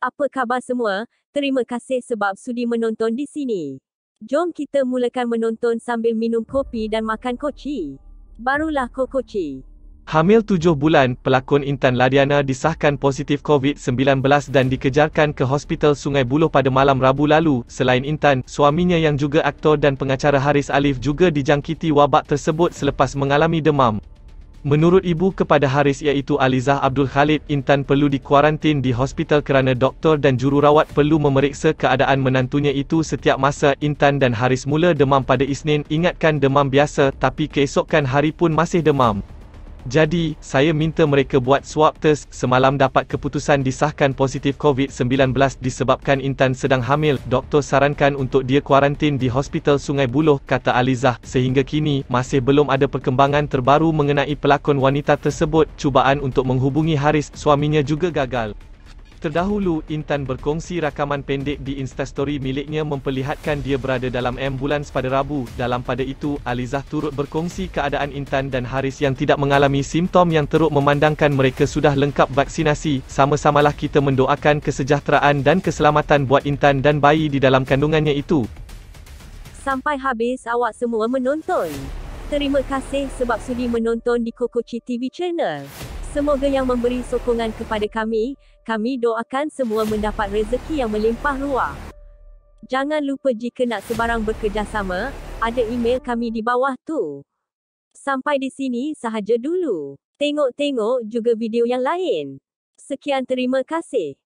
Apa khabar semua? Terima kasih sebab sudi menonton di sini. Jom kita mulakan menonton sambil minum kopi dan makan koci. Barulah kokoci. Hamil tujuh bulan, pelakon Intan Ladiana disahkan positif COVID-19 dan dikejarkan ke Hospital Sungai Buloh pada malam Rabu lalu. Selain Intan, suaminya yang juga aktor dan pengacara Haris Alif juga dijangkiti wabak tersebut selepas mengalami demam. Menurut ibu kepada Haris iaitu Alizah Abdul Khalid, Intan perlu dikuarantin di hospital kerana doktor dan jururawat perlu memeriksa keadaan menantunya itu setiap masa. Intan dan Haris mula demam pada Isnin, ingatkan demam biasa tapi keesokan hari pun masih demam. Jadi, saya minta mereka buat swab test semalam dapat keputusan disahkan positif COVID-19 disebabkan Intan sedang hamil. Doktor sarankan untuk dia kuarantin di Hospital Sungai Buloh, kata Alizah. Sehingga kini, masih belum ada perkembangan terbaru mengenai pelakon wanita tersebut. Cubaan untuk menghubungi Haris, suaminya juga gagal. Terdahulu, Intan berkongsi rakaman pendek di Instastory miliknya memperlihatkan dia berada dalam ambulans pada Rabu. Dalam pada itu, Alizah turut berkongsi keadaan Intan dan Haris yang tidak mengalami simptom yang teruk memandangkan mereka sudah lengkap vaksinasi. Sama-samalah kita mendoakan kesejahteraan dan keselamatan buat Intan dan bayi di dalam kandungannya itu. Sampai habis awak semua menonton. Terima kasih sebab sudi menonton di Kokoci TV Channel. Semoga yang memberi sokongan kepada kami, kami doakan semua mendapat rezeki yang melimpah ruah. Jangan lupa jika nak sebarang bekerjasama, ada email kami di bawah tu. Sampai di sini sahaja dulu. Tengok-tengok juga video yang lain. Sekian terima kasih.